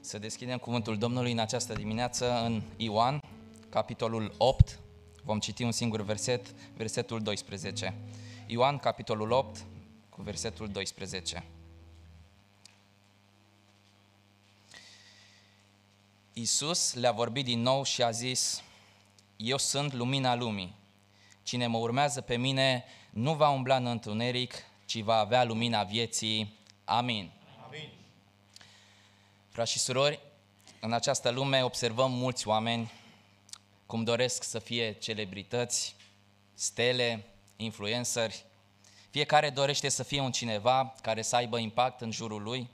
Să deschidem cuvântul Domnului în această dimineață în Ioan, capitolul 8. Vom citi un singur verset, versetul 12. Ioan, capitolul 8, cu versetul 12. Iisus le-a vorbit din nou și a zis, Eu sunt lumina lumii. Cine mă urmează pe mine nu va umbla în întuneric, ci va avea lumina vieții. Amin. Amin. Frați și surori, în această lume observăm mulți oameni cum doresc să fie celebrități, stele, influenceri. Fiecare dorește să fie un cineva care să aibă impact în jurul lui,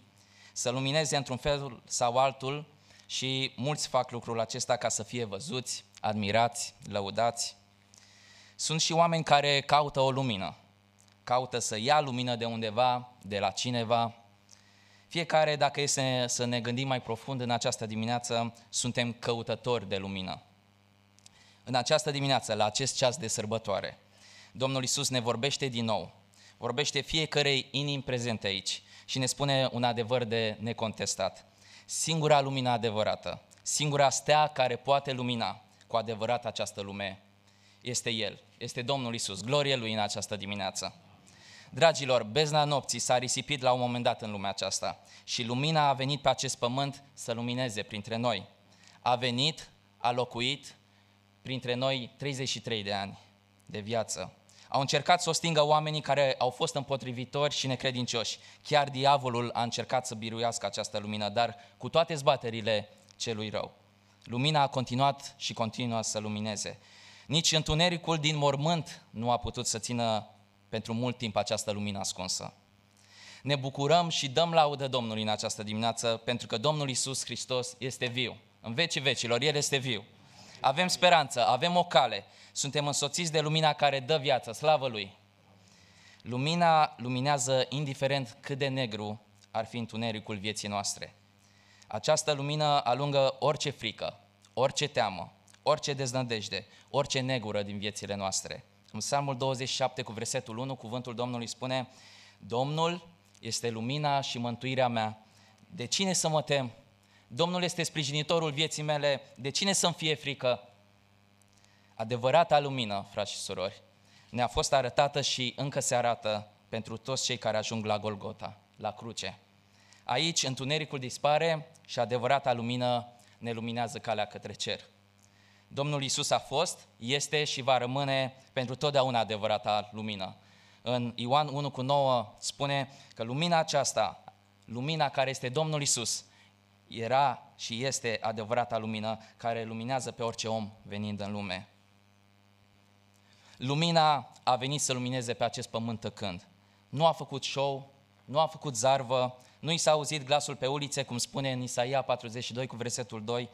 să lumineze într-un fel sau altul și mulți fac lucrul acesta ca să fie văzuți, admirați, lăudați. Sunt și oameni care caută o lumină, caută să ia lumină de undeva, de la cineva, fiecare, dacă este să ne gândim mai profund în această dimineață, suntem căutători de lumină. În această dimineață, la acest ceas de sărbătoare, Domnul Isus ne vorbește din nou, vorbește fiecarei inimi prezente aici și ne spune un adevăr de necontestat. Singura lumină adevărată, singura stea care poate lumina cu adevărat această lume, este El, este Domnul Isus. Glorie Lui în această dimineață! Dragilor, bezna nopții s-a risipit la un moment dat în lumea aceasta și lumina a venit pe acest pământ să lumineze printre noi. A venit, a locuit printre noi 33 de ani de viață. Au încercat să o stingă oamenii care au fost împotrivitori și necredincioși. Chiar diavolul a încercat să biruiască această lumină, dar cu toate zbaterile celui rău. Lumina a continuat și continuă să lumineze. Nici întunericul din mormânt nu a putut să țină pentru mult timp această lumină ascunsă. Ne bucurăm și dăm laudă Domnului în această dimineață, pentru că Domnul Isus Hristos este viu. În vecii vecilor, El este viu. Avem speranță, avem o cale, suntem însoțiți de lumina care dă viață, slavă Lui. Lumina luminează indiferent cât de negru ar fi întunericul vieții noastre. Această lumină alungă orice frică, orice teamă, orice deznădejde, orice negură din viețile noastre – în Psalmul 27 cu versetul 1, cuvântul Domnului spune, Domnul este lumina și mântuirea mea. De cine să mă tem? Domnul este sprijinitorul vieții mele. De cine să-mi fie frică? Adevărata lumină, frați și surori, ne-a fost arătată și încă se arată pentru toți cei care ajung la Golgota, la cruce. Aici întunericul dispare și adevărata lumină ne luminează calea către cer. Domnul Isus a fost, este și va rămâne pentru totdeauna adevărata lumină. În Ioan 1 cu 9 spune că lumina aceasta, lumina care este Domnul Isus, era și este adevărata lumină care luminează pe orice om venind în lume. Lumina a venit să lumineze pe acest pământ când. Nu a făcut show, nu a făcut zarvă, nu i s-a auzit glasul pe ulițe, cum spune în Isaia 42 cu versetul 2,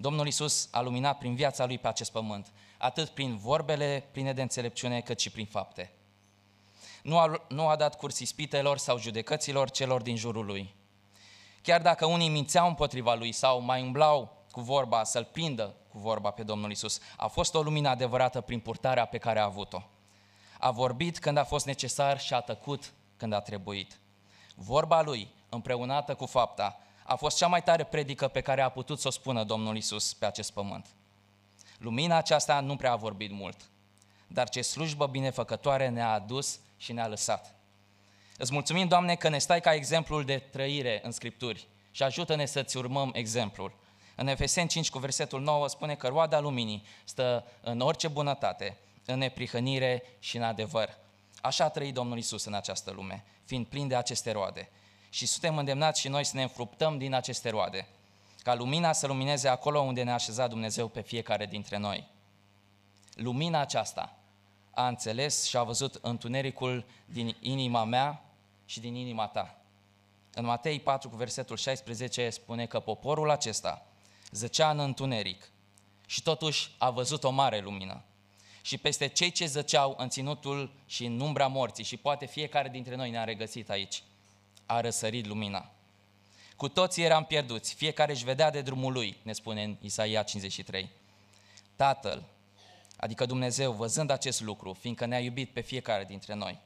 Domnul Isus a luminat prin viața lui pe acest pământ, atât prin vorbele pline de înțelepciune, cât și prin fapte. Nu a, nu a dat curs ispitelor sau judecăților celor din jurul lui. Chiar dacă unii mințeau împotriva lui sau mai umblau cu vorba să-l prindă cu vorba pe Domnul Isus, a fost o lumină adevărată prin purtarea pe care a avut-o. A vorbit când a fost necesar și a tăcut când a trebuit. Vorba lui, împreunată cu fapta, a fost cea mai tare predică pe care a putut să o spună Domnul Isus pe acest pământ. Lumina aceasta nu prea a vorbit mult, dar ce slujbă binefăcătoare ne-a adus și ne-a lăsat. Îți mulțumim, Doamne, că ne stai ca exemplul de trăire în Scripturi și ajută-ne să-ți urmăm exemplul. În Efeseni 5 cu versetul 9 spune că roada luminii stă în orice bunătate, în neprihănire și în adevăr. Așa a trăit Domnul Isus în această lume, fiind plin de aceste roade. Și suntem îndemnați și noi să ne înfruptăm din aceste roade, ca lumina să lumineze acolo unde ne-a așezat Dumnezeu pe fiecare dintre noi. Lumina aceasta a înțeles și a văzut întunericul din inima mea și din inima ta. În Matei 4, cu versetul 16, spune că poporul acesta zăcea în întuneric și totuși a văzut o mare lumină. Și peste cei ce zăceau în ținutul și în umbra morții, și poate fiecare dintre noi ne-a regăsit aici – a răsărit lumina. Cu toții eram pierduți, fiecare își vedea de drumul lui, ne spune în Isaia 53. Tatăl, adică Dumnezeu, văzând acest lucru, fiindcă ne-a iubit pe fiecare dintre noi,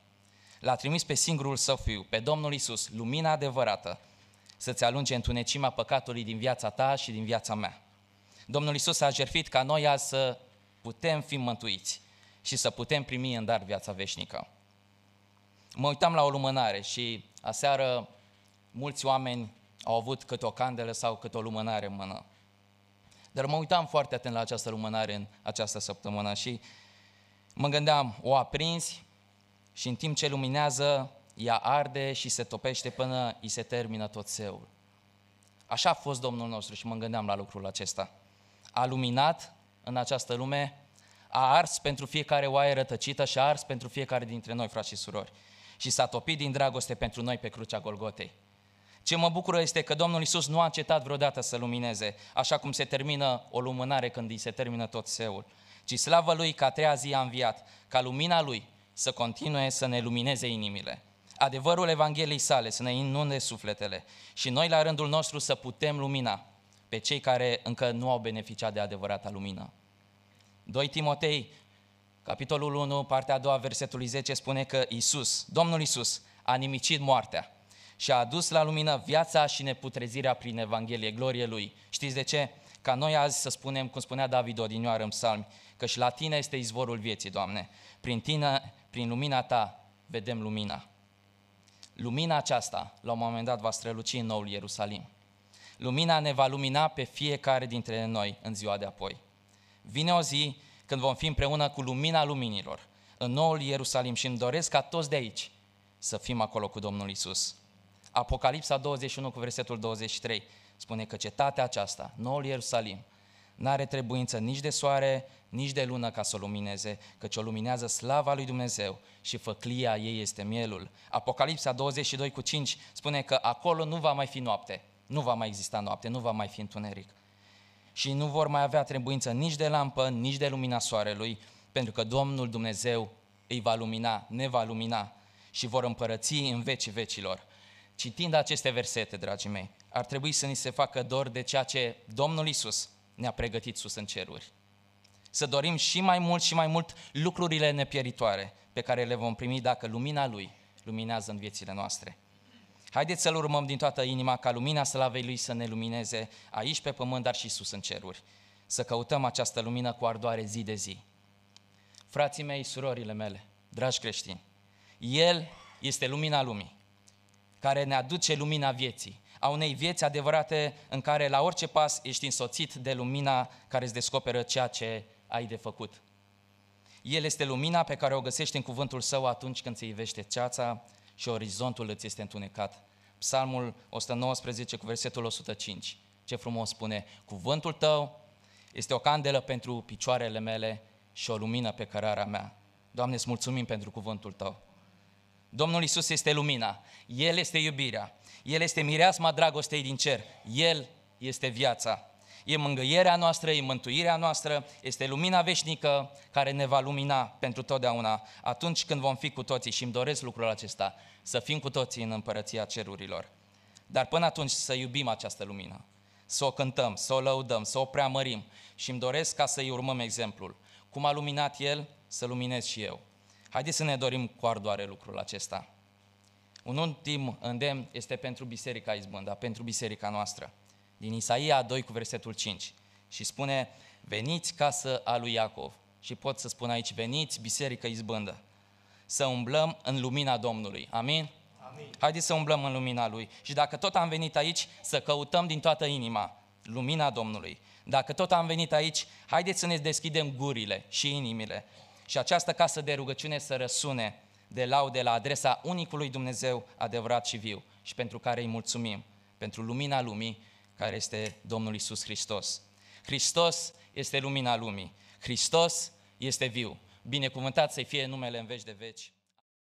l-a trimis pe singurul său fiu, pe Domnul Isus, lumina adevărată, să-ți alunge întunecimea păcatului din viața ta și din viața mea. Domnul Isus a jertfit ca noi azi să putem fi mântuiți și să putem primi în dar viața veșnică. Mă uitam la o lumânare și Aseară, mulți oameni au avut câte o candelă sau câte o lumânare în mână. Dar mă uitam foarte atent la această lumânare în această săptămână și mă gândeam, o aprinzi și în timp ce luminează, ea arde și se topește până îi se termină tot seul. Așa a fost Domnul nostru și mă gândeam la lucrul acesta. A luminat în această lume, a ars pentru fiecare oaie rătăcită și a ars pentru fiecare dintre noi, frați și surori și s-a topit din dragoste pentru noi pe crucea Golgotei. Ce mă bucură este că Domnul Isus nu a încetat vreodată să lumineze, așa cum se termină o lumânare când îi se termină tot seul, ci slavă Lui că a treia zi a înviat, ca lumina Lui să continue să ne lumineze inimile. Adevărul Evangheliei sale să ne inunde sufletele și noi la rândul nostru să putem lumina pe cei care încă nu au beneficiat de adevărata lumină. 2 Timotei Capitolul 1, partea a doua, versetul 10 spune că Isus, Domnul Isus, a nimicit moartea și a adus la lumină viața și neputrezirea prin Evanghelie, glorie Lui. Știți de ce? Ca noi azi să spunem, cum spunea David odinioară în psalmi, că și la Tine este izvorul vieții, Doamne. Prin Tine, prin lumina Ta, vedem lumina. Lumina aceasta, la un moment dat, va străluci în noul Ierusalim. Lumina ne va lumina pe fiecare dintre noi în ziua de apoi. Vine o zi când vom fi împreună cu lumina luminilor, în noul Ierusalim și îmi doresc ca toți de aici să fim acolo cu Domnul Isus. Apocalipsa 21 cu versetul 23 spune că cetatea aceasta, noul Ierusalim, nu are trebuință nici de soare, nici de lună ca să o lumineze, căci o luminează slava lui Dumnezeu și făclia ei este mielul. Apocalipsa 22 cu 5 spune că acolo nu va mai fi noapte, nu va mai exista noapte, nu va mai fi întuneric și nu vor mai avea trebuință nici de lampă, nici de lumina soarelui, pentru că Domnul Dumnezeu îi va lumina, ne va lumina și vor împărăți în vecii vecilor. Citind aceste versete, dragii mei, ar trebui să ni se facă dor de ceea ce Domnul Isus ne-a pregătit sus în ceruri. Să dorim și mai mult și mai mult lucrurile nepieritoare pe care le vom primi dacă lumina Lui luminează în viețile noastre. Haideți să-L urmăm din toată inima ca lumina slavei Lui să ne lumineze aici pe pământ, dar și sus în ceruri. Să căutăm această lumină cu ardoare zi de zi. Frații mei, surorile mele, dragi creștini, El este lumina lumii, care ne aduce lumina vieții, a unei vieți adevărate în care la orice pas ești însoțit de lumina care îți descoperă ceea ce ai de făcut. El este lumina pe care o găsești în cuvântul său atunci când se ivește ceața, și orizontul îți este întunecat. Psalmul 119 cu versetul 105. Ce frumos spune, cuvântul tău este o candelă pentru picioarele mele și o lumină pe cărarea mea. Doamne, îți mulțumim pentru cuvântul tău. Domnul Isus este lumina, El este iubirea, El este mireasma dragostei din cer, El este viața e mângâierea noastră, e mântuirea noastră, este lumina veșnică care ne va lumina pentru totdeauna atunci când vom fi cu toții și îmi doresc lucrul acesta, să fim cu toții în împărăția cerurilor. Dar până atunci să iubim această lumină, să o cântăm, să o lăudăm, să o preamărim și îmi doresc ca să-i urmăm exemplul. Cum a luminat el, să luminez și eu. Haideți să ne dorim cu ardoare lucrul acesta. Un ultim îndemn este pentru Biserica Izbânda, pentru Biserica noastră din Isaia 2 cu versetul 5 și spune, veniți casă a lui Iacov. Și pot să spun aici, veniți biserică izbândă, să umblăm în lumina Domnului. Amin? Amin. Haideți să umblăm în lumina Lui. Și dacă tot am venit aici, să căutăm din toată inima lumina Domnului. Dacă tot am venit aici, haideți să ne deschidem gurile și inimile. Și această casă de rugăciune să răsune de laude la adresa unicului Dumnezeu adevărat și viu și pentru care îi mulțumim, pentru lumina lumii care este Domnul Isus Hristos. Hristos este lumina lumii. Hristos este viu. Binecuvântat să fie numele în veci de veci.